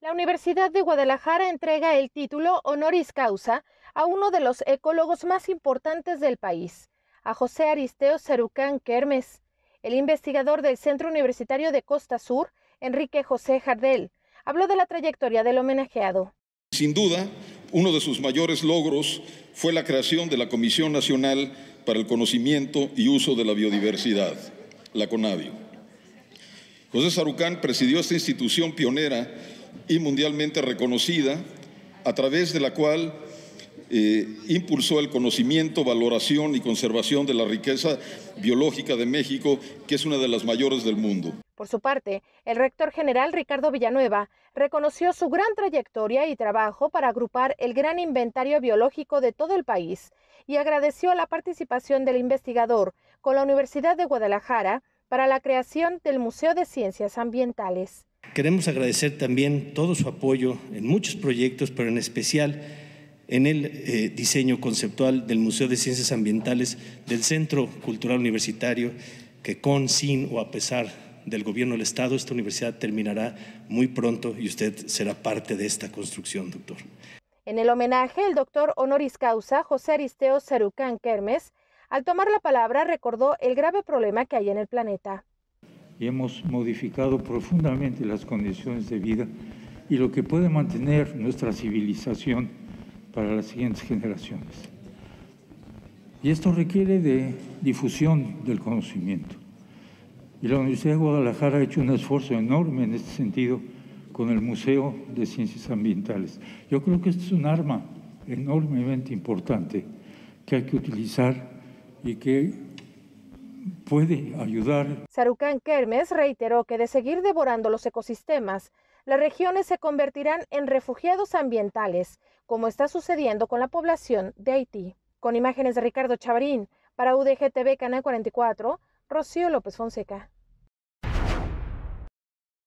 La Universidad de Guadalajara entrega el título honoris causa a uno de los ecólogos más importantes del país, a José Aristeo Sarucán Kermes. El investigador del Centro Universitario de Costa Sur, Enrique José Jardel, habló de la trayectoria del homenajeado. Sin duda, uno de sus mayores logros fue la creación de la Comisión Nacional para el Conocimiento y Uso de la Biodiversidad, la CONAVIO. José Sarucán presidió esta institución pionera y mundialmente reconocida, a través de la cual eh, impulsó el conocimiento, valoración y conservación de la riqueza biológica de México, que es una de las mayores del mundo. Por su parte, el rector general Ricardo Villanueva reconoció su gran trayectoria y trabajo para agrupar el gran inventario biológico de todo el país y agradeció la participación del investigador con la Universidad de Guadalajara para la creación del Museo de Ciencias Ambientales. Queremos agradecer también todo su apoyo en muchos proyectos, pero en especial en el eh, diseño conceptual del Museo de Ciencias Ambientales del Centro Cultural Universitario, que con, sin o a pesar del gobierno del Estado, esta universidad terminará muy pronto y usted será parte de esta construcción, doctor. En el homenaje, el doctor honoris causa José Aristeo cerucán Kermes, al tomar la palabra, recordó el grave problema que hay en el planeta y hemos modificado profundamente las condiciones de vida y lo que puede mantener nuestra civilización para las siguientes generaciones. Y esto requiere de difusión del conocimiento. Y la Universidad de Guadalajara ha hecho un esfuerzo enorme en este sentido con el Museo de Ciencias Ambientales. Yo creo que este es un arma enormemente importante que hay que utilizar y que puede ayudar. Sarucán Kermes reiteró que de seguir devorando los ecosistemas, las regiones se convertirán en refugiados ambientales, como está sucediendo con la población de Haití. Con imágenes de Ricardo Chavarín, para UDGTV Canal 44, Rocío López Fonseca.